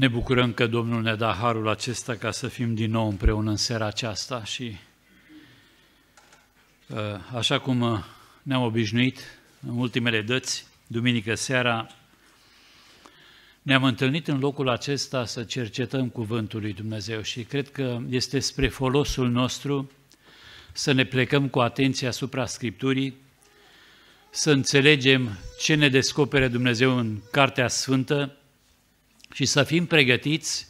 Ne bucurăm că Domnul ne da harul acesta ca să fim din nou împreună în seara aceasta și uh, așa cum uh, ne-am obișnuit în ultimele dăți, duminică seara, ne-am întâlnit în locul acesta să cercetăm cuvântul lui Dumnezeu și cred că este spre folosul nostru să ne plecăm cu atenție asupra Scripturii, să înțelegem ce ne descopere Dumnezeu în Cartea Sfântă, și să fim pregătiți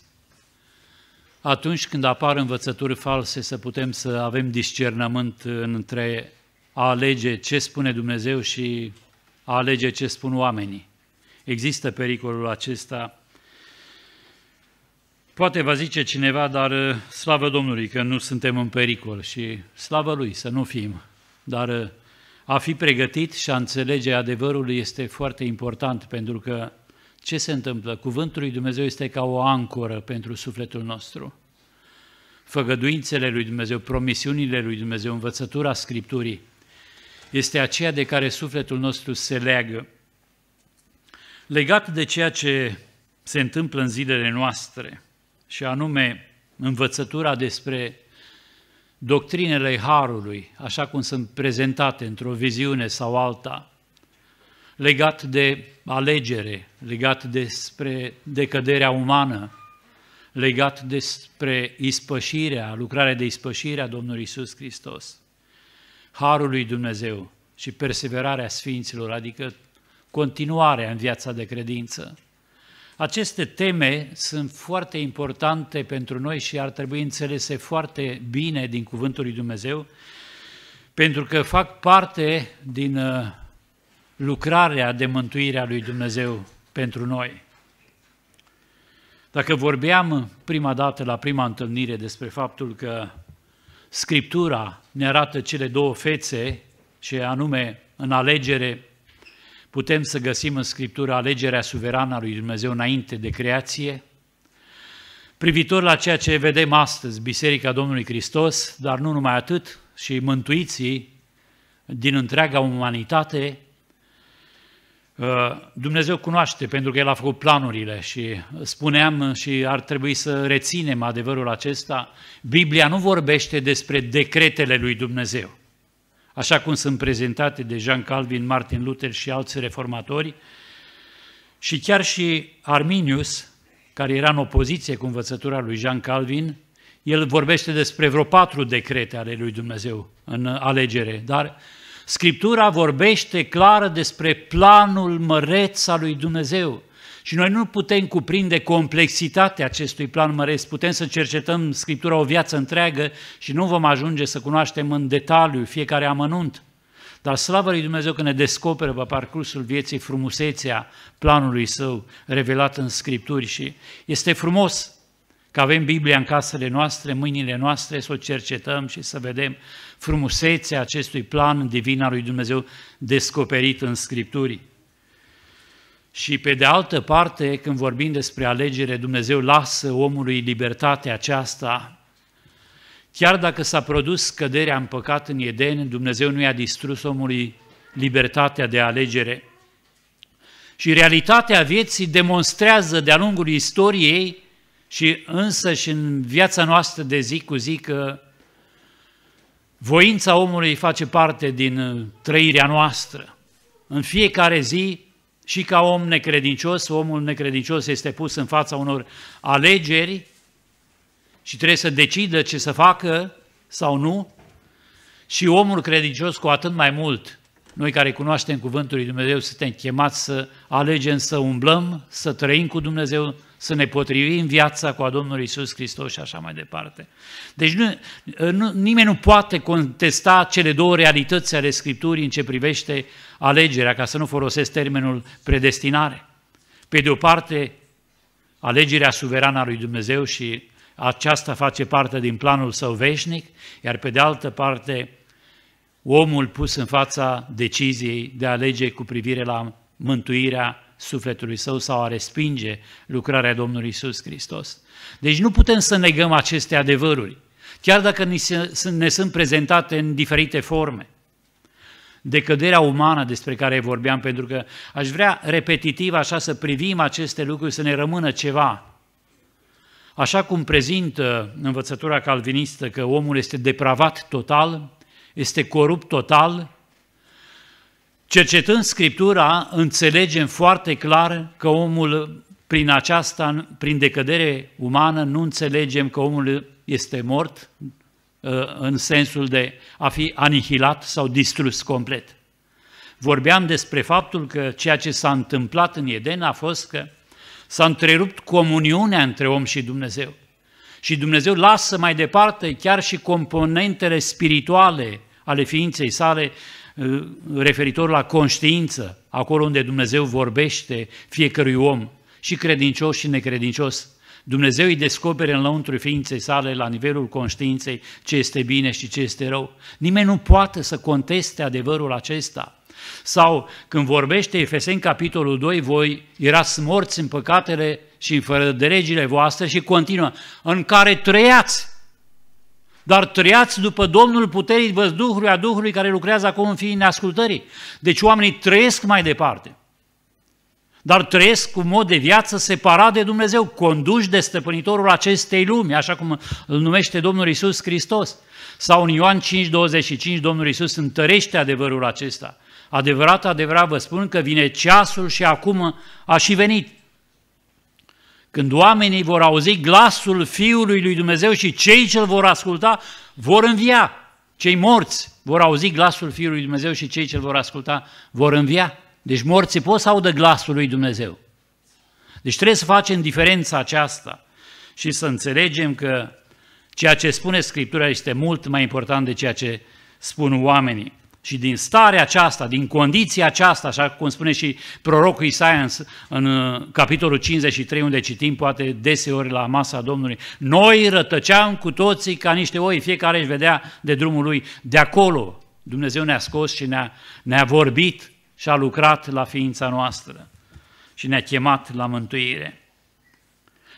atunci când apar învățături false, să putem să avem discernământ între a alege ce spune Dumnezeu și a alege ce spun oamenii. Există pericolul acesta. Poate va zice cineva, dar uh, slavă Domnului că nu suntem în pericol și slavă Lui să nu fim. Dar uh, a fi pregătit și a înțelege adevărul este foarte important pentru că ce se întâmplă? Cuvântul lui Dumnezeu este ca o ancoră pentru sufletul nostru. Făgăduințele lui Dumnezeu, promisiunile lui Dumnezeu, învățătura Scripturii este aceea de care sufletul nostru se leagă. Legat de ceea ce se întâmplă în zilele noastre, și anume învățătura despre doctrinele Harului, așa cum sunt prezentate într-o viziune sau alta, legat de alegere, legat despre decăderea umană, legat despre ispășirea, lucrarea de ispășire a Domnului Isus Hristos, Harul lui Dumnezeu și perseverarea Sfinților, adică continuarea în viața de credință. Aceste teme sunt foarte importante pentru noi și ar trebui înțelese foarte bine din Cuvântul lui Dumnezeu, pentru că fac parte din uh, lucrarea de mântuire a lui Dumnezeu pentru noi. Dacă vorbeam prima dată la prima întâlnire despre faptul că Scriptura ne arată cele două fețe, și anume în alegere putem să găsim în Scriptură alegerea suverană a lui Dumnezeu înainte de creație, privitor la ceea ce vedem astăzi, Biserica Domnului Hristos, dar nu numai atât, și mântuiții din întreaga umanitate, Uh, Dumnezeu cunoaște pentru că El a făcut planurile și spuneam și ar trebui să reținem adevărul acesta, Biblia nu vorbește despre decretele lui Dumnezeu. Așa cum sunt prezentate de Jean Calvin, Martin Luther și alți reformatori, și chiar și Arminius, care era în opoziție cu învățătura lui Jean Calvin, el vorbește despre vreo patru decrete ale lui Dumnezeu în alegere, dar uh, Scriptura vorbește clar despre planul măreț al lui Dumnezeu. Și noi nu putem cuprinde complexitatea acestui plan măreț, putem să cercetăm Scriptura o viață întreagă și nu vom ajunge să cunoaștem în detaliu fiecare amănunt. Dar slavă lui Dumnezeu că ne descoperă pe parcursul vieții frumusețea planului său revelat în Scripturi și este frumos că avem Biblia în casele noastre, în mâinile noastre, să o cercetăm și să vedem frumusețea acestui plan divin al lui Dumnezeu descoperit în Scripturi. Și pe de altă parte, când vorbim despre alegere, Dumnezeu lasă omului libertatea aceasta. Chiar dacă s-a produs căderea în păcat în Eden, Dumnezeu nu i-a distrus omului libertatea de alegere. Și realitatea vieții demonstrează de-a lungul istoriei și însă și în viața noastră de zi cu zi că voința omului face parte din uh, trăirea noastră. În fiecare zi și ca om necredincios, omul necredincios este pus în fața unor alegeri și trebuie să decidă ce să facă sau nu, și omul credincios cu atât mai mult, noi care cunoaștem Cuvântul lui Dumnezeu, suntem chemați să alegem să umblăm, să trăim cu Dumnezeu, să ne potrivim viața cu a Domnului Iisus Hristos și așa mai departe. Deci nu, nu, nimeni nu poate contesta cele două realități ale Scripturii în ce privește alegerea, ca să nu folosesc termenul predestinare. Pe de o parte, alegerea suverană a lui Dumnezeu și aceasta face parte din planul său veșnic, iar pe de altă parte, omul pus în fața deciziei de a alege cu privire la mântuirea sufletului său sau a respinge lucrarea Domnului Isus Hristos. Deci nu putem să negăm aceste adevăruri, chiar dacă ne sunt, ne sunt prezentate în diferite forme. Decăderea umană despre care vorbeam, pentru că aș vrea repetitiv așa să privim aceste lucruri, să ne rămână ceva. Așa cum prezintă învățătura calvinistă că omul este depravat total, este corupt total, Cercetând Scriptura, înțelegem foarte clar că omul, prin aceasta, prin decădere umană, nu înțelegem că omul este mort uh, în sensul de a fi anihilat sau distrus complet. Vorbeam despre faptul că ceea ce s-a întâmplat în Eden a fost că s-a întrerupt comuniunea între om și Dumnezeu. Și Dumnezeu lasă mai departe chiar și componentele spirituale ale ființei sale Ă, referitor la conștiință, acolo unde Dumnezeu vorbește fiecărui om, și credincios și necredincios. Dumnezeu îi descopere în lăuntru ființei sale, la nivelul conștiinței, ce este bine și ce este rău. Nimeni nu poate să conteste adevărul acesta. Sau când vorbește Efeseni capitolul 2, voi erați morți în păcatele și în fără de regile voastre și continuă, în care trăiați dar trăiați după Domnul puterii văzduhului, a Duhului care lucrează acum în fiii neascultării. Deci oamenii trăiesc mai departe, dar trăiesc cu mod de viață separat de Dumnezeu, conduși de stăpânitorul acestei lumi, așa cum îl numește Domnul Isus Hristos. Sau în Ioan 5:25 Domnul Isus întărește adevărul acesta. Adevărat, adevărat vă spun că vine ceasul și acum a și venit când oamenii vor auzi glasul Fiului lui Dumnezeu și cei ce-l vor asculta vor învia. Cei morți vor auzi glasul Fiului lui Dumnezeu și cei ce-l vor asculta vor învia. Deci morții pot să audă glasul lui Dumnezeu. Deci trebuie să facem diferența aceasta și să înțelegem că ceea ce spune Scriptura este mult mai important de ceea ce spun oamenii. Și din starea aceasta, din condiția aceasta, așa cum spune și prorocul Isaia în, în uh, capitolul 53, unde citim poate deseori la masa Domnului, noi rătăceam cu toții ca niște oi, fiecare își vedea de drumul lui. De acolo Dumnezeu ne-a scos și ne-a, ne vorbit și a lucrat la ființa noastră și ne-a chemat la mântuire.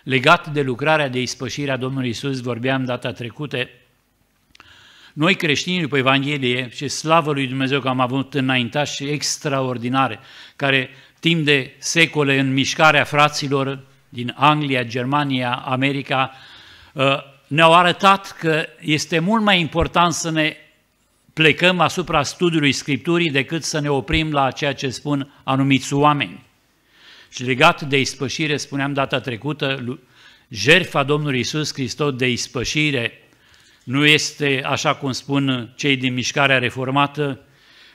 Legat de lucrarea de ispășire a Domnului Isus, vorbeam data trecută, noi creștini după Evanghelie și slavă lui Dumnezeu că am avut înaintași extraordinare, care timp de secole în mișcarea fraților din Anglia, Germania, America, uh, ne-au arătat că este mult mai important să ne plecăm asupra studiului Scripturii decât să ne oprim la ceea ce spun anumiți oameni. Și legat de ispășire, spuneam data trecută, jertfa Domnului Isus Hristos de ispășire nu este, așa cum spun cei din mișcarea reformată,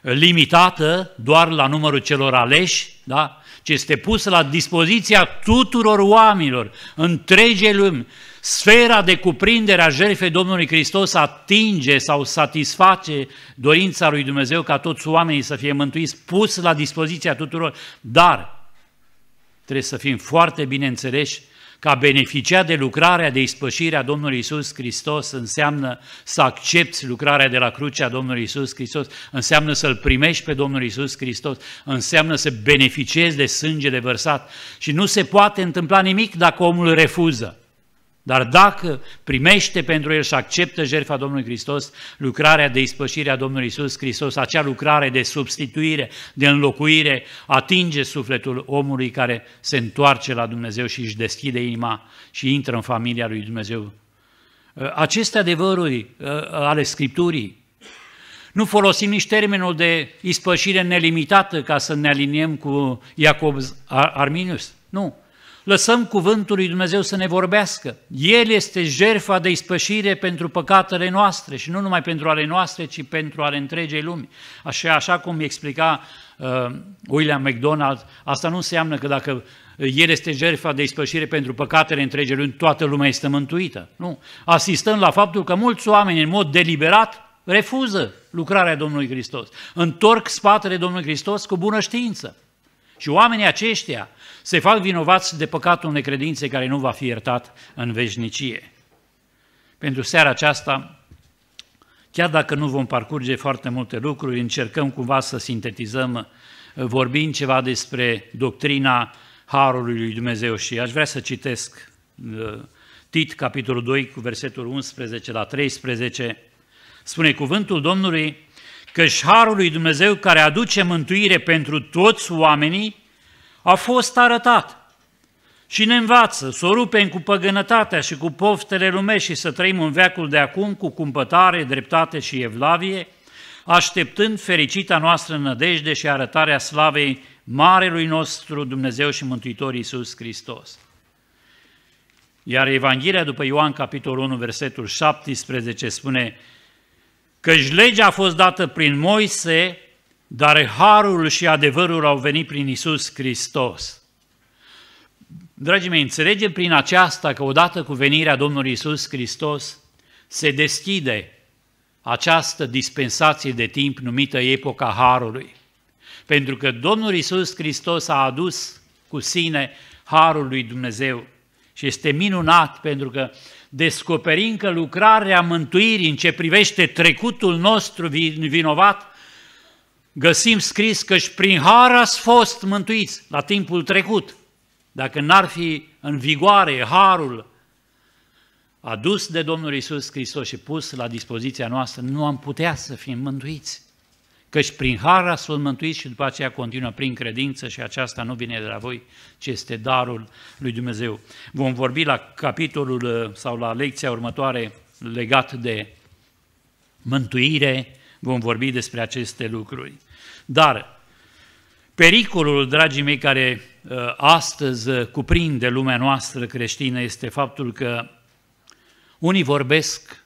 limitată doar la numărul celor aleși, da? ci este pusă la dispoziția tuturor oamenilor, întregii lumi. Sfera de cuprindere a jertfei Domnului Hristos atinge sau satisface dorința lui Dumnezeu ca toți oamenii să fie mântuiți, pus la dispoziția tuturor, dar trebuie să fim foarte bine înțeleși că a beneficia de lucrarea de ispășire a Domnului Isus Hristos înseamnă să accepti lucrarea de la cruce a Domnului Isus Hristos, înseamnă să-L primești pe Domnul Isus Hristos, înseamnă să beneficiezi de sânge de vărsat și nu se poate întâmpla nimic dacă omul refuză. Dar dacă primește pentru el și acceptă jertfa Domnului Hristos, lucrarea de ispășire a Domnului Isus Hristos, acea lucrare de substituire, de înlocuire, atinge sufletul omului care se întoarce la Dumnezeu și își deschide inima și intră în familia lui Dumnezeu. Uh, aceste adevăruri uh, uh, ale Scripturii, nu folosim nici termenul de ispășire nelimitată ca să ne aliniem cu Iacob Arminius. Nu lăsăm cuvântul lui Dumnezeu să ne vorbească. El este jertfa de ispășire pentru păcatele noastre și nu numai pentru ale noastre, ci pentru ale întregei lumi. Așa, așa cum explica uh, William McDonald. asta nu înseamnă că dacă el este jertfa de ispășire pentru păcatele întregei lumi, toată lumea este mântuită. Nu. Asistăm la faptul că mulți oameni, în mod deliberat, refuză lucrarea Domnului Hristos. Întorc spatele Domnului Hristos cu bună știință. Și oamenii aceștia se fac vinovați de păcatul necredinței care nu va fi iertat în veșnicie. Pentru seara aceasta, chiar dacă nu vom parcurge foarte multe lucruri, încercăm cumva să sintetizăm uh, vorbind ceva despre doctrina Harului lui Dumnezeu și aș vrea să citesc uh, Tit, capitolul 2, cu versetul 11 la 13, spune cuvântul Domnului, că și Harul lui Dumnezeu care aduce mântuire pentru toți oamenii a fost arătat. Și ne învață să o rupem cu păgânătatea și cu poftele lumești și să trăim în veacul de acum cu cumpătare, dreptate și evlavie, așteptând fericita noastră nădejde și arătarea slavei Marelui nostru Dumnezeu și Mântuitor Iisus Hristos. Iar Evanghelia după Ioan, capitolul 1, versetul 17, spune Căci legea a fost dată prin Moise, dar harul și adevărul au venit prin Isus Hristos. Dragii mei, înțelegem prin aceasta că odată cu venirea Domnului Isus Hristos se deschide această dispensație de timp numită epoca Harului. Pentru că Domnul Isus Hristos a adus cu sine Harul lui Dumnezeu și este minunat pentru că descoperim că lucrarea mântuirii în ce privește trecutul nostru vinovat găsim scris că și prin har ați fost mântuiți la timpul trecut. Dacă n-ar fi în vigoare harul adus de Domnul Isus Hristos și pus la dispoziția noastră, nu am putea să fim mântuiți. Căci prin har fost mântuiți și după aceea continuă prin credință și aceasta nu vine de la voi, ci este darul lui Dumnezeu. Vom vorbi la capitolul uh, sau la lecția următoare legat de mântuire, Vom vorbi despre aceste lucruri. Dar pericolul, dragii mei, care uh, astăzi uh, cuprinde lumea noastră creștină este faptul că unii vorbesc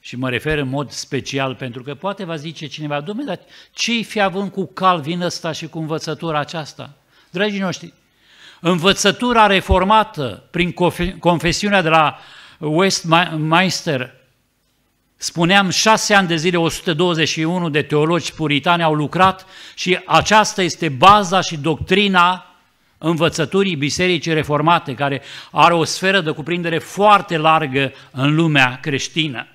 și mă refer în mod special pentru că poate va zice cineva, domnule, dar ce-i fi având cu Calvin ăsta și cu învățătura aceasta? Dragii noștri, învățătura reformată prin confesiunea de la Westminster Spuneam, șase ani de zile, 121 de teologi puritani au lucrat și aceasta este baza și doctrina învățăturii bisericii reformate, care are o sferă de cuprindere foarte largă în lumea creștină.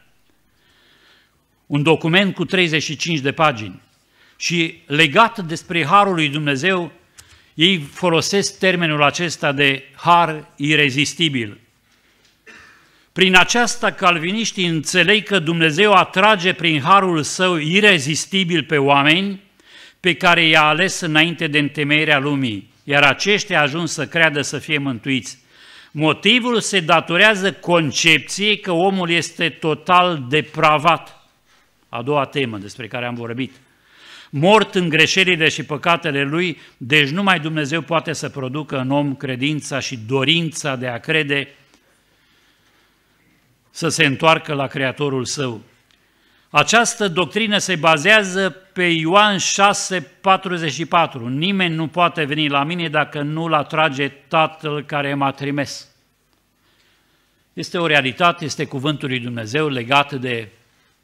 Un document cu 35 de pagini. Și legat despre Harul lui Dumnezeu, ei folosesc termenul acesta de har irezistibil. Prin aceasta calviniștii înțeleg că Dumnezeu atrage prin harul său irezistibil pe oameni pe care i-a ales înainte de întemeierea lumii, iar aceștia ajuns să creadă să fie mântuiți. Motivul se datorează concepției că omul este total depravat. A doua temă despre care am vorbit. Mort în greșelile și păcatele lui, deci numai Dumnezeu poate să producă în om credința și dorința de a crede să se întoarcă la Creatorul său. Această doctrină se bazează pe Ioan 6:44. Nimeni nu poate veni la mine dacă nu-l atrage Tatăl care m-a trimis. Este o realitate, este cuvântul lui Dumnezeu legat de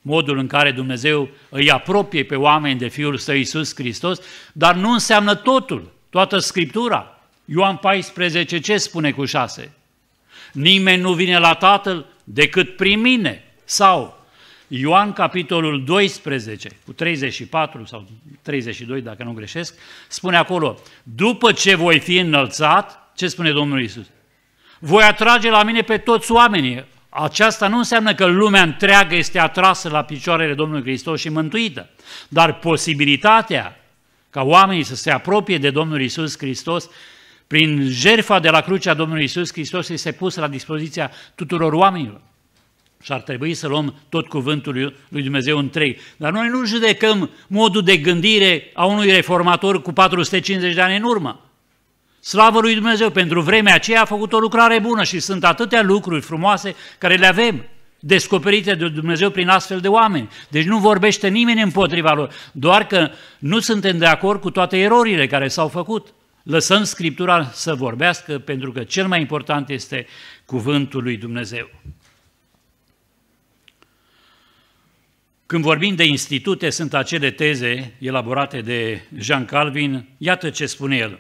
modul în care Dumnezeu îi apropie pe oameni de Fiul Său Iisus Hristos, dar nu înseamnă totul, toată Scriptura. Ioan 14, ce spune cu 6? Nimeni nu vine la Tatăl decât prin mine. Sau Ioan capitolul 12, cu 34 sau 32, dacă nu greșesc, spune acolo, după ce voi fi înălțat, ce spune Domnul Isus? Voi atrage la mine pe toți oamenii. Aceasta nu înseamnă că lumea întreagă este atrasă la picioarele Domnului Hristos și mântuită, dar posibilitatea ca oamenii să se apropie de Domnul Isus Hristos prin jerfa de la crucea Domnului Isus Hristos este pus la dispoziția tuturor oamenilor. Și ar trebui să luăm tot cuvântul lui Dumnezeu în trei. Dar noi nu judecăm modul de gândire a unui reformator cu 450 de ani în urmă. Slavă lui Dumnezeu, pentru vremea aceea a făcut o lucrare bună și sunt atâtea lucruri frumoase care le avem descoperite de Dumnezeu prin astfel de oameni. Deci nu vorbește nimeni împotriva lor, doar că nu suntem de acord cu toate erorile care s-au făcut. Lăsăm Scriptura să vorbească, pentru că cel mai important este cuvântul lui Dumnezeu. Când vorbim de institute, sunt acele teze elaborate de Jean Calvin, iată ce spune el.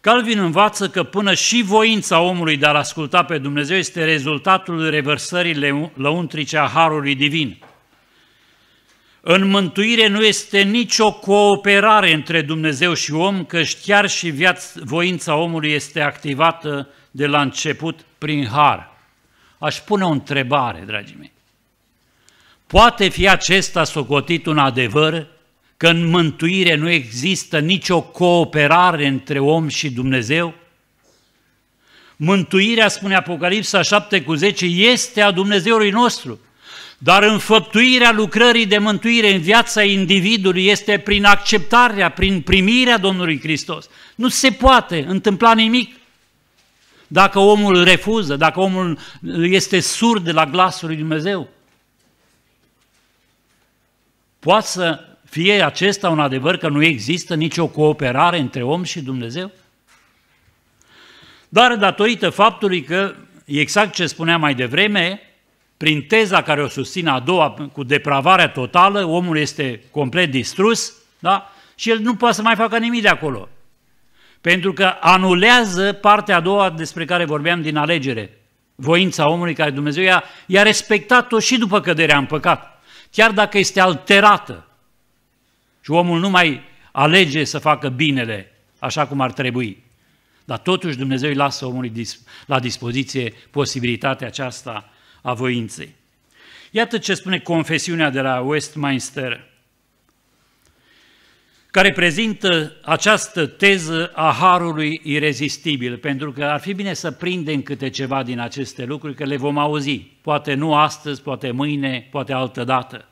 Calvin învață că până și voința omului de a-L asculta pe Dumnezeu este rezultatul revărsării lăuntrice a Harului Divin – în mântuire nu este nicio cooperare între Dumnezeu și om, că chiar și viața, voința omului este activată de la început prin har. Aș pune o întrebare, dragii mei. Poate fi acesta socotit un adevăr că în mântuire nu există nicio cooperare între om și Dumnezeu? Mântuirea, spune Apocalipsa 7 cu 10, este a Dumnezeului nostru. Dar înfăptuirea lucrării de mântuire în viața individului este prin acceptarea, prin primirea Domnului Hristos. Nu se poate întâmpla nimic dacă omul refuză, dacă omul este surd de la glasul lui Dumnezeu. Poate să fie acesta un adevăr că nu există nicio cooperare între om și Dumnezeu? Dar datorită faptului că, exact ce spuneam mai devreme, prin teza care o susține a doua cu depravarea totală, omul este complet distrus, da? Și el nu poate să mai facă nimic de acolo. Pentru că anulează partea a doua despre care vorbeam din alegere. Voința omului care Dumnezeu i-a, i-a respectat-o și după căderea în păcat. Chiar dacă este alterată. Și omul nu mai alege să facă binele așa cum ar trebui. Dar totuși Dumnezeu îi lasă omului la dispoziție posibilitatea aceasta a voinței. Iată ce spune confesiunea de la Westminster, care prezintă această teză a harului irezistibil, pentru că ar fi bine să prindem câte ceva din aceste lucruri, că le vom auzi, poate nu astăzi, poate mâine, poate altă dată.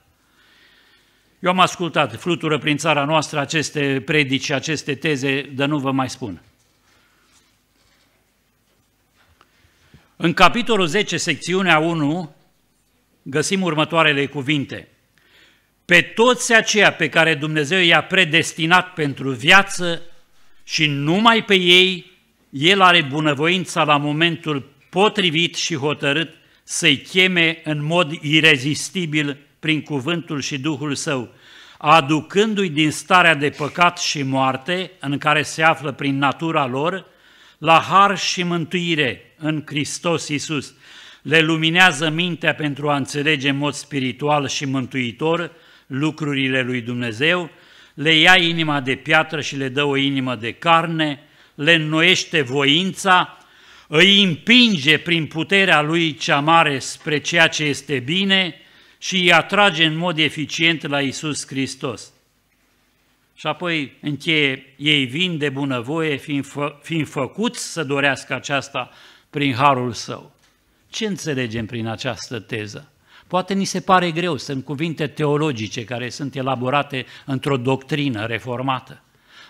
Eu am ascultat, flutură prin țara noastră aceste predici, aceste teze, dar nu vă mai spun. În capitolul 10, secțiunea 1, găsim următoarele cuvinte. Pe toți aceia pe care Dumnezeu i-a predestinat pentru viață și numai pe ei, El are bunăvoința la momentul potrivit și hotărât să-i cheme în mod irezistibil prin cuvântul și Duhul Său, aducându-i din starea de păcat și moarte în care se află prin natura lor, la har și mântuire, în Hristos Iisus, le luminează mintea pentru a înțelege în mod spiritual și mântuitor lucrurile lui Dumnezeu, le ia inima de piatră și le dă o inimă de carne, le înnoiește voința, îi împinge prin puterea lui cea mare spre ceea ce este bine și îi atrage în mod eficient la Isus Hristos. Și apoi încheie, ei vin de bunăvoie, fiind, fă, fiind făcuți să dorească aceasta, prin harul său. Ce înțelegem prin această teză? Poate ni se pare greu, sunt cuvinte teologice care sunt elaborate într-o doctrină reformată.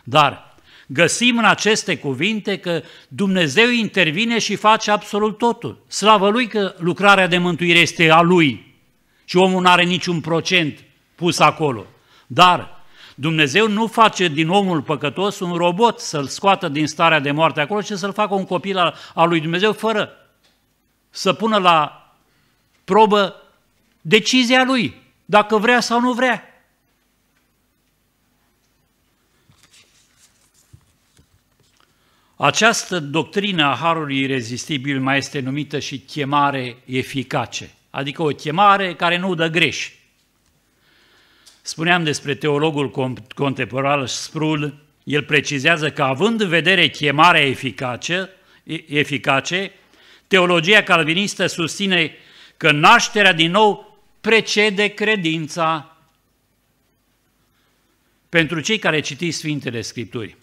Dar găsim în aceste cuvinte că Dumnezeu intervine și face absolut totul. Slavă Lui că lucrarea de mântuire este a Lui și omul nu are niciun procent pus acolo. Dar Dumnezeu nu face din omul păcătos un robot să-l scoată din starea de moarte acolo, ci să-l facă un copil al, al lui Dumnezeu fără să pună la probă decizia lui, dacă vrea sau nu vrea. Această doctrină a harului irezistibil mai este numită și chemare eficace, adică o chemare care nu dă greș. Spuneam despre teologul contemporan Sproul, el precizează că având în vedere chemarea eficace, eficace teologia calvinistă susține că nașterea din nou precede credința. Pentru cei care citiți Sfintele Scripturi,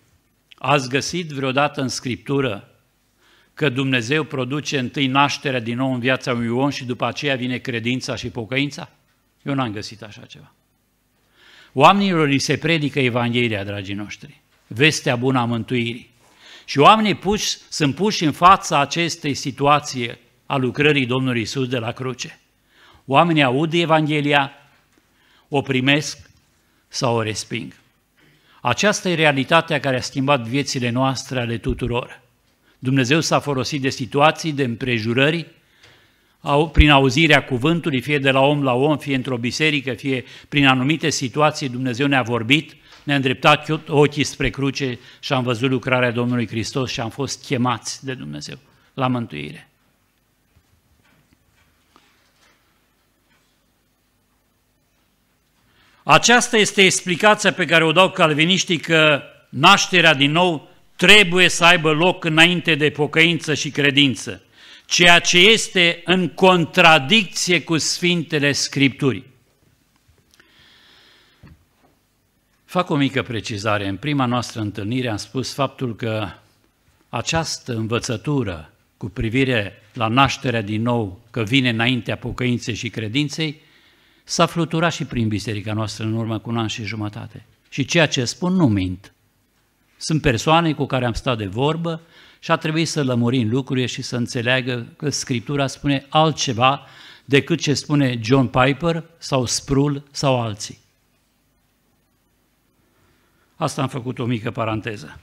ați găsit vreodată în Scriptură că Dumnezeu produce întâi nașterea din nou în viața unui om și după aceea vine credința și pocăința? Eu n-am găsit așa ceva. Oamenilor li se predică Evanghelia, dragii noștri, vestea bună a mântuirii. Și oamenii puși, sunt puși în fața acestei situații a lucrării Domnului Isus de la cruce. Oamenii aud Evanghelia, o primesc sau o resping. Aceasta e realitatea care a schimbat viețile noastre ale tuturor. Dumnezeu s-a folosit de situații, de împrejurări, prin auzirea cuvântului, fie de la om la om, fie într-o biserică, fie prin anumite situații, Dumnezeu ne-a vorbit, ne-a îndreptat ochii spre cruce și am văzut lucrarea Domnului Hristos și am fost chemați de Dumnezeu la mântuire. Aceasta este explicația pe care o dau calviniștii că nașterea din nou trebuie să aibă loc înainte de pocăință și credință ceea ce este în contradicție cu Sfintele Scripturii. Fac o mică precizare. În prima noastră întâlnire am spus faptul că această învățătură cu privire la nașterea din nou, că vine înaintea pocăinței și credinței, s-a fluturat și prin biserica noastră în urmă cu un an și jumătate. Și ceea ce spun nu mint. Sunt persoane cu care am stat de vorbă și a trebuit să lămurim lucrurile și să înțeleagă că Scriptura spune altceva decât ce spune John Piper sau Sproul sau alții. Asta am făcut o mică paranteză.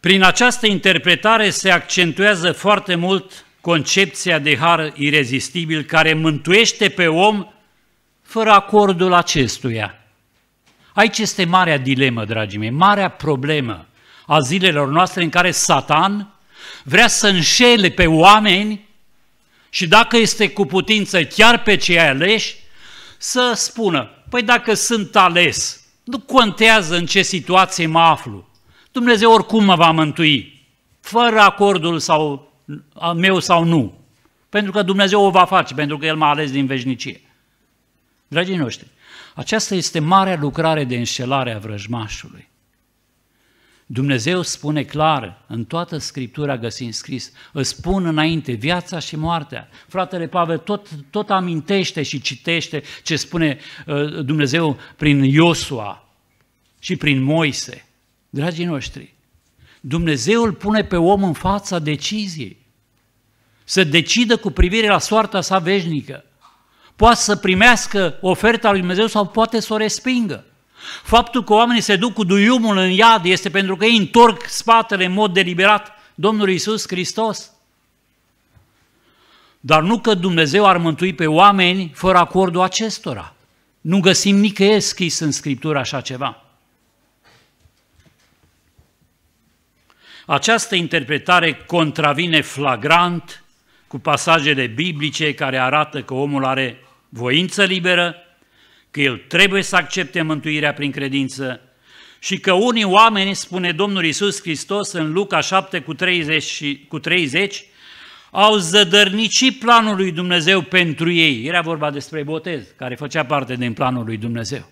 Prin această interpretare se accentuează foarte mult concepția de har irezistibil care mântuiește pe om fără acordul acestuia. Aici este marea dilemă, dragii mei, marea problemă a zilelor noastre în care Satan vrea să înșele pe oameni și dacă este cu putință chiar pe cei aleși, să spună, păi dacă sunt ales, nu contează în ce situație mă aflu, Dumnezeu oricum mă va mântui, fără acordul sau, meu sau nu, pentru că Dumnezeu o va face, pentru că El m-a ales din veșnicie. Dragii noștri, aceasta este marea lucrare de înșelare a vrăjmașului. Dumnezeu spune clar, în toată Scriptura găsim scris, îți spun înainte viața și moartea. Fratele Pavel tot, tot amintește și citește ce spune uh, Dumnezeu prin Iosua și prin Moise. Dragii noștri, Dumnezeu îl pune pe om în fața deciziei, să decidă cu privire la soarta sa veșnică poate să primească oferta lui Dumnezeu sau poate să o respingă. Faptul că oamenii se duc cu duiumul în iad este pentru că ei întorc spatele în mod deliberat Domnului Isus Hristos. Dar nu că Dumnezeu ar mântui pe oameni fără acordul acestora. Nu găsim nicăieri scris în Scriptură așa ceva. Această interpretare contravine flagrant cu pasajele biblice care arată că omul are voință liberă, că el trebuie să accepte mântuirea prin credință și că unii oameni, spune Domnul Isus Hristos în Luca 7 cu 30, cu 30 au zădărnicit planul lui Dumnezeu pentru ei. Era vorba despre botez, care făcea parte din planul lui Dumnezeu.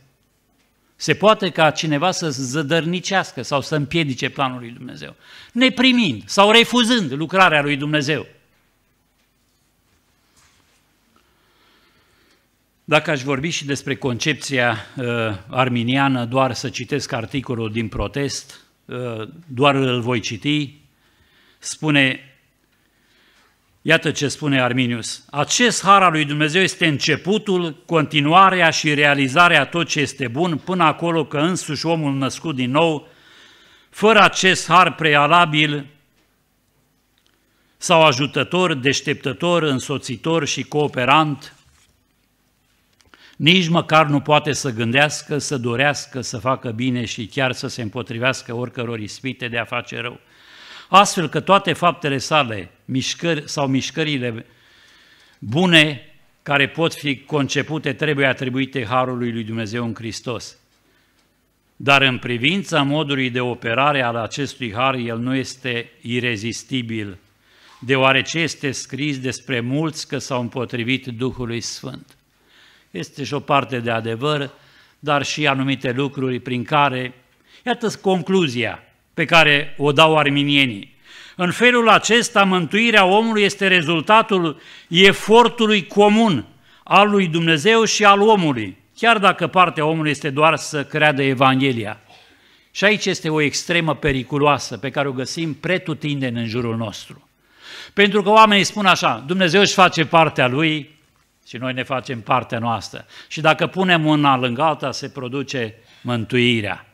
Se poate ca cineva să zădărnicească sau să împiedice planul lui Dumnezeu, neprimind sau refuzând lucrarea lui Dumnezeu. Dacă aș vorbi și despre concepția uh, arminiană, doar să citesc articolul din protest, uh, doar îl voi citi, spune, iată ce spune Arminius, acest har al lui Dumnezeu este începutul, continuarea și realizarea tot ce este bun, până acolo că însuși omul născut din nou, fără acest har prealabil sau ajutător, deșteptător, însoțitor și cooperant, nici măcar nu poate să gândească, să dorească, să facă bine și chiar să se împotrivească oricăror ispite de a face rău. Astfel că toate faptele sale, mișcări sau mișcările bune care pot fi concepute trebuie atribuite Harului lui Dumnezeu în Hristos. Dar în privința modului de operare al acestui har, el nu este irezistibil, deoarece este scris despre mulți că s-au împotrivit Duhului Sfânt este și o parte de adevăr, dar și anumite lucruri prin care, iată concluzia pe care o dau arminienii. În felul acesta, mântuirea omului este rezultatul efortului comun al lui Dumnezeu și al omului, chiar dacă partea omului este doar să creadă Evanghelia. Și aici este o extremă periculoasă pe care o găsim pretutindeni în jurul nostru. Pentru că oamenii spun așa, Dumnezeu își face partea lui, și noi ne facem partea noastră. Și dacă punem una lângă alta, se produce mântuirea.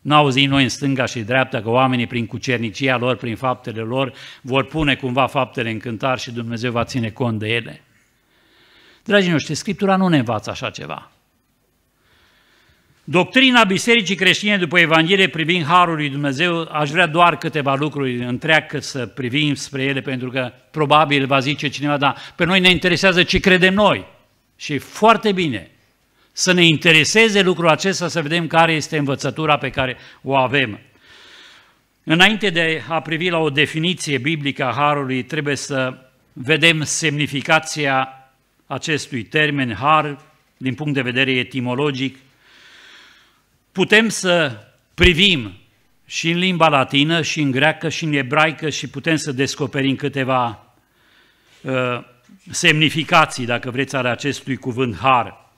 Nu auzim noi în stânga și dreapta că oamenii prin cucernicia lor, prin faptele lor, vor pune cumva faptele în cântar și Dumnezeu va ține cont de ele. Dragii noștri, Scriptura nu ne învață așa ceva. Doctrina Bisericii Creștine după Evanghelie privind Harul lui Dumnezeu, aș vrea doar câteva lucruri întreagă să privim spre ele, pentru că probabil va zice cineva, da, pe noi ne interesează ce credem noi. Și foarte bine să ne intereseze lucrul acesta, să vedem care este învățătura pe care o avem. Înainte de a privi la o definiție biblică a Harului, trebuie să vedem semnificația acestui termen Har din punct de vedere etimologic, putem să privim și în limba latină, și în greacă, și în ebraică și putem să descoperim câteva uh, semnificații, dacă vreți, ale acestui cuvânt har.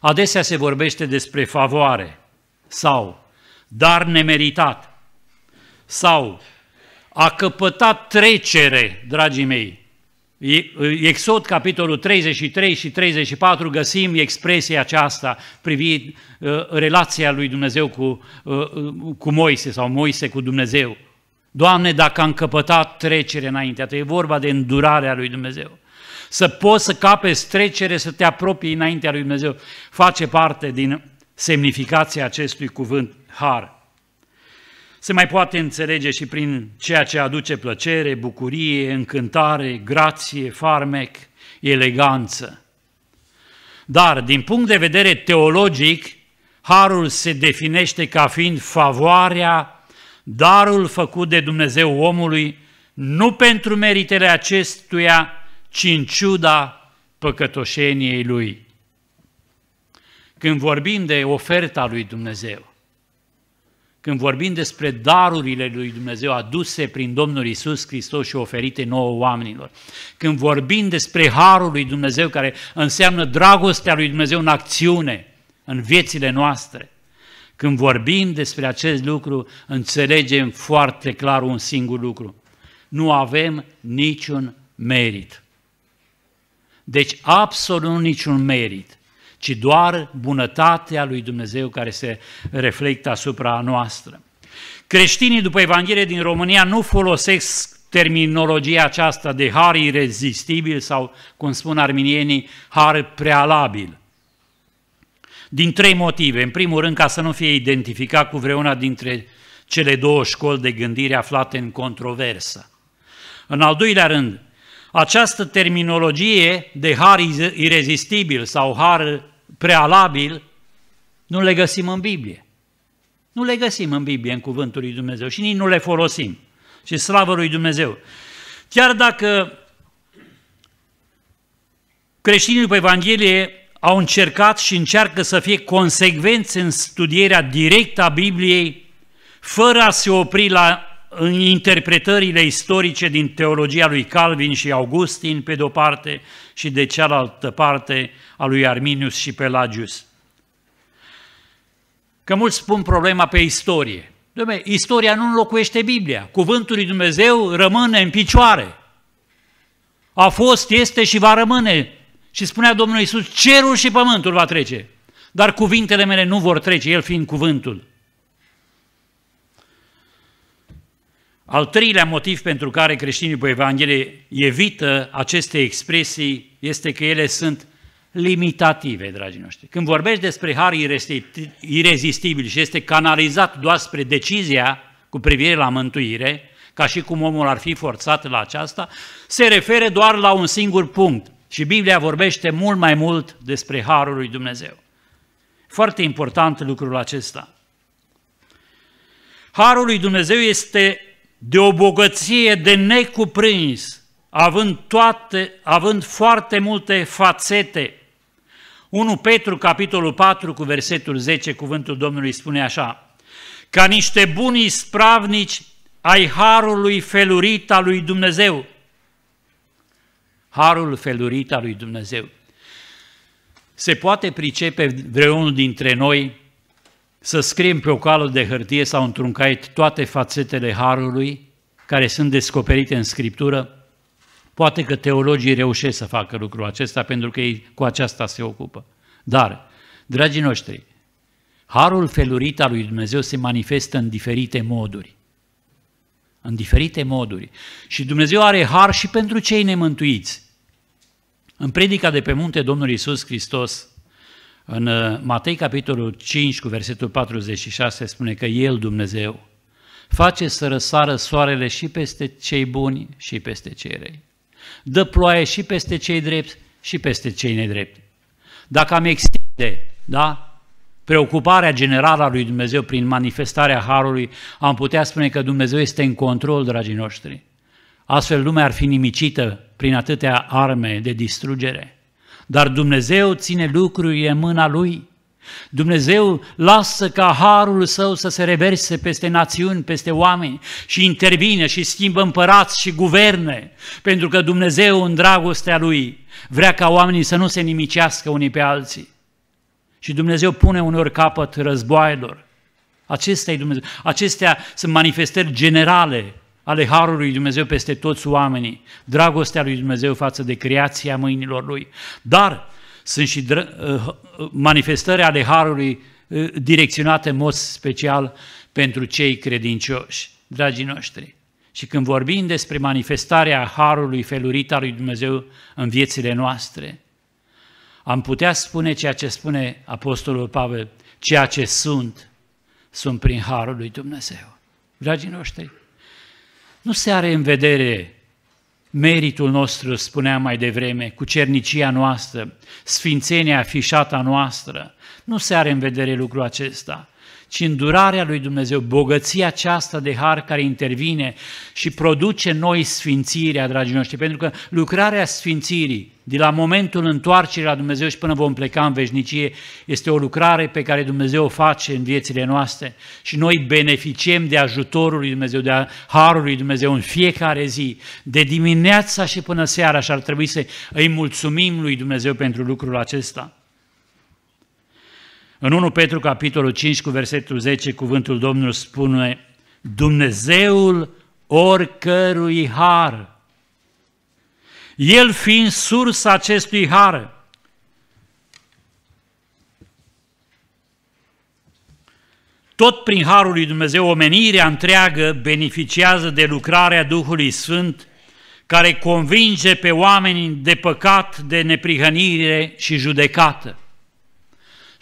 Adesea se vorbește despre favoare sau dar nemeritat sau a căpătat trecere, dragii mei, Exod, capitolul 33 și 34, găsim expresia aceasta privind uh, relația lui Dumnezeu cu, uh, uh, cu Moise sau Moise cu Dumnezeu. Doamne, dacă am căpătat trecere înaintea Ta, e vorba de îndurarea lui Dumnezeu. Să poți să capezi trecere, să te apropii înaintea lui Dumnezeu, face parte din semnificația acestui cuvânt har se mai poate înțelege și prin ceea ce aduce plăcere, bucurie, încântare, grație, farmec, eleganță. Dar, din punct de vedere teologic, harul se definește ca fiind favoarea, darul făcut de Dumnezeu omului, nu pentru meritele acestuia, ci în ciuda păcătoșeniei lui. Când vorbim de oferta lui Dumnezeu, când vorbim despre darurile lui Dumnezeu aduse prin Domnul Isus Hristos și oferite nouă oamenilor, când vorbim despre harul lui Dumnezeu care înseamnă dragostea lui Dumnezeu în acțiune, în viețile noastre, când vorbim despre acest lucru, înțelegem foarte clar un singur lucru. Nu avem niciun merit. Deci absolut niciun merit ci doar bunătatea lui Dumnezeu care se reflectă asupra noastră. Creștinii după Evanghelie din România nu folosesc terminologia aceasta de har irezistibil sau, cum spun arminienii, har prealabil. Din trei motive. În primul rând, ca să nu fie identificat cu vreuna dintre cele două școli de gândire aflate în controversă. În al doilea rând, această terminologie de har irezistibil sau har prealabil, nu le găsim în Biblie. Nu le găsim în Biblie, în Cuvântul lui Dumnezeu și nici nu le folosim. Și slavă lui Dumnezeu. Chiar dacă creștinii după Evanghelie au încercat și încearcă să fie consecvenți în studierea directă a Bibliei, fără a se opri la în interpretările istorice din teologia lui Calvin și Augustin, pe de-o parte, și de cealaltă parte a lui Arminius și Pelagius. Că mulți spun problema pe istorie. Dom'le, istoria nu înlocuiește Biblia. Cuvântul lui Dumnezeu rămâne în picioare. A fost, este și va rămâne. Și spunea Domnul Isus: cerul și pământul va trece. Dar cuvintele mele nu vor trece, el fiind cuvântul. Al treilea motiv pentru care creștinii pe Evanghelie evită aceste expresii este că ele sunt limitative, dragii noștri. Când vorbești despre har irezistibil și este canalizat doar spre decizia cu privire la mântuire, ca și cum omul ar fi forțat la aceasta, se referă doar la un singur punct. Și Biblia vorbește mult mai mult despre harul lui Dumnezeu. Foarte important lucrul acesta. Harul lui Dumnezeu este de o bogăție de necuprins, având, toate, având foarte multe fațete. 1 Petru, capitolul 4, cu versetul 10, cuvântul Domnului spune așa, ca niște buni spravnici ai harului felurit al lui Dumnezeu. Harul felurit al lui Dumnezeu. Se poate pricepe vreunul dintre noi să scriem pe o cală de hârtie sau într-un caiet toate fațetele Harului care sunt descoperite în Scriptură, poate că teologii reușesc să facă lucrul acesta pentru că ei cu aceasta se ocupă. Dar, dragii noștri, Harul felurit al lui Dumnezeu se manifestă în diferite moduri. În diferite moduri. Și Dumnezeu are har și pentru cei nemântuiți. În predica de pe munte Domnul Iisus Hristos în uh, Matei, capitolul 5, cu versetul 46, spune că El, Dumnezeu, face să răsară soarele și peste cei buni și peste cei rei. Dă ploaie și peste cei drepți și peste cei nedrepti. Dacă am extinde, da, preocuparea generală a lui Dumnezeu prin manifestarea Harului, am putea spune că Dumnezeu este în control, dragii noștri. Astfel lumea ar fi nimicită prin atâtea arme de distrugere. Dar Dumnezeu ține lucrurile în mâna Lui. Dumnezeu lasă ca harul său să se reverse peste națiuni, peste oameni și intervine și schimbă împărați și guverne, pentru că Dumnezeu în dragostea lui vrea ca oamenii să nu se nimicească unii pe alții. Și Dumnezeu pune uneori capăt războaielor. Acestea, Dumnezeu. Acestea sunt manifestări generale ale Harului Dumnezeu peste toți oamenii, dragostea lui Dumnezeu față de creația mâinilor Lui. Dar sunt și uh, manifestări ale Harului uh, direcționate în mod special pentru cei credincioși, dragii noștri. Și când vorbim despre manifestarea Harului felurit al lui Dumnezeu în viețile noastre, am putea spune ceea ce spune Apostolul Pavel, ceea ce sunt, sunt prin Harul lui Dumnezeu. Dragii noștri, nu se are în vedere meritul nostru, spuneam mai devreme, cu cernicia noastră, sfințenia afișată noastră, nu se are în vedere lucrul acesta, ci îndurarea lui Dumnezeu, bogăția aceasta de har care intervine și produce noi sfințirea, dragii noștri, pentru că lucrarea sfințirii de la momentul întoarcerii la Dumnezeu și până vom pleca în veșnicie, este o lucrare pe care Dumnezeu o face în viețile noastre și noi beneficiem de ajutorul lui Dumnezeu, de harul lui Dumnezeu în fiecare zi, de dimineața și până seara și ar trebui să îi mulțumim lui Dumnezeu pentru lucrul acesta. În 1 Petru, capitolul 5, cu versetul 10, cuvântul Domnului spune, Dumnezeul oricărui har, El fiind sursa acestui har, Tot prin harul lui Dumnezeu, omenirea întreagă beneficiază de lucrarea Duhului Sfânt, care convinge pe oameni de păcat, de neprihănire și judecată.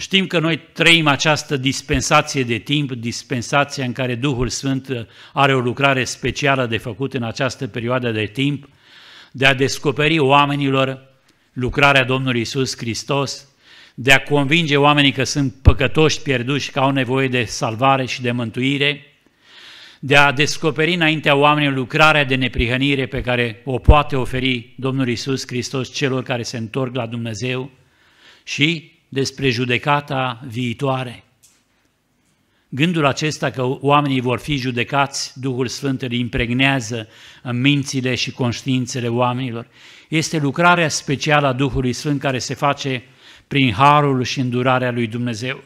Știm că noi trăim această dispensație de timp, dispensația în care Duhul Sfânt are o lucrare specială de făcut în această perioadă de timp, de a descoperi oamenilor lucrarea Domnului Isus Hristos, de a convinge oamenii că sunt păcătoși pierduși, că au nevoie de salvare și de mântuire, de a descoperi înaintea oamenilor lucrarea de neprihănire pe care o poate oferi Domnul Isus Hristos celor care se întorc la Dumnezeu și despre judecata viitoare. Gândul acesta că oamenii vor fi judecați, Duhul Sfânt îl impregnează în mințile și conștiințele oamenilor. Este lucrarea specială a Duhului Sfânt care se face prin harul și îndurarea lui Dumnezeu.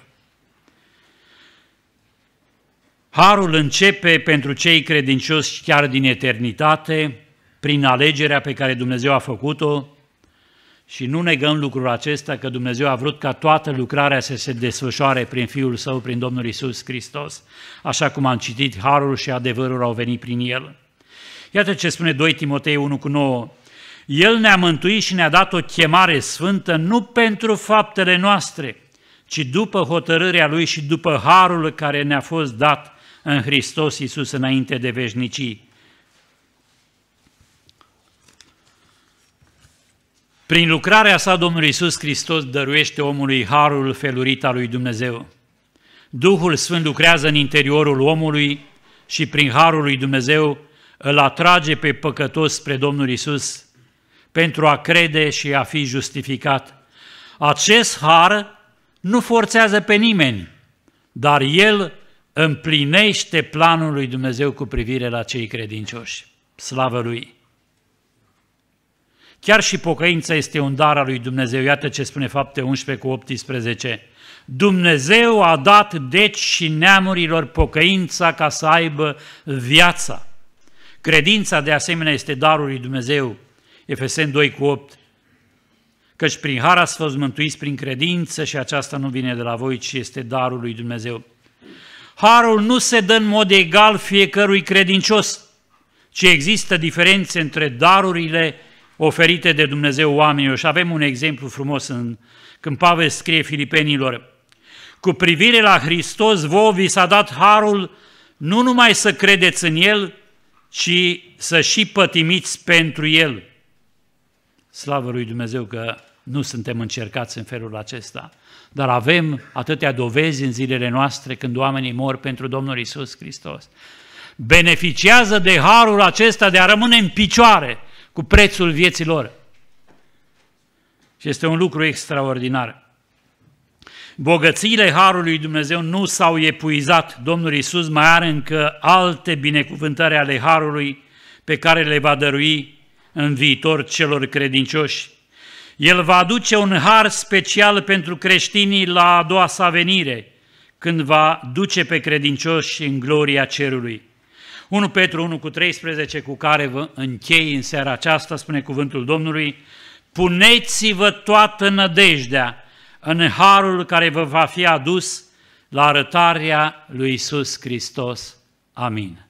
Harul începe pentru cei credincioși chiar din eternitate, prin alegerea pe care Dumnezeu a făcut-o și nu negăm lucrul acesta că Dumnezeu a vrut ca toată lucrarea să se desfășoare prin Fiul Său, prin Domnul Isus Hristos, așa cum am citit, harul și adevărul au venit prin El. Iată ce spune 2 Timotei 1 cu 9. El ne-a mântuit și ne-a dat o chemare sfântă nu pentru faptele noastre, ci după hotărârea Lui și după harul care ne-a fost dat în Hristos Isus înainte de veșnicii Prin lucrarea sa, Domnul Iisus Hristos dăruiește omului harul felurit al lui Dumnezeu. Duhul Sfânt lucrează în interiorul omului și prin harul lui Dumnezeu îl atrage pe păcătos spre Domnul Isus pentru a crede și a fi justificat. Acest har nu forțează pe nimeni, dar el împlinește planul lui Dumnezeu cu privire la cei credincioși. Slavă lui! Chiar și pocăința este un dar al lui Dumnezeu. Iată ce spune fapte 11 cu 18. Dumnezeu a dat deci și neamurilor pocăința ca să aibă viața. Credința de asemenea este darul lui Dumnezeu. Efesen 2 cu 8. Căci prin har ați fost mântuiți prin credință și aceasta nu vine de la voi, ci este darul lui Dumnezeu. Harul nu se dă în mod egal fiecărui credincios, ci există diferențe între darurile oferite de Dumnezeu oamenilor. Și avem un exemplu frumos în, când Pavel scrie filipenilor, cu privire la Hristos, vouă vi s-a dat harul nu numai să credeți în El, ci să și pătimiți pentru El. Slavă lui Dumnezeu că nu suntem încercați în felul acesta, dar avem atâtea dovezi în zilele noastre când oamenii mor pentru Domnul Isus Hristos. Beneficiază de harul acesta de a rămâne în picioare, cu prețul vieții lor. Și este un lucru extraordinar. Bogățiile Harului Dumnezeu nu s-au epuizat. Domnul Isus mai are încă alte binecuvântări ale Harului pe care le va dărui în viitor celor credincioși. El va aduce un har special pentru creștinii la a doua sa venire, când va duce pe credincioși în gloria cerului. 1 Petru 1 cu 13, cu care vă închei în seara aceasta, spune cuvântul Domnului, puneți-vă toată nădejdea în harul care vă va fi adus la arătarea lui Isus Hristos. Amin.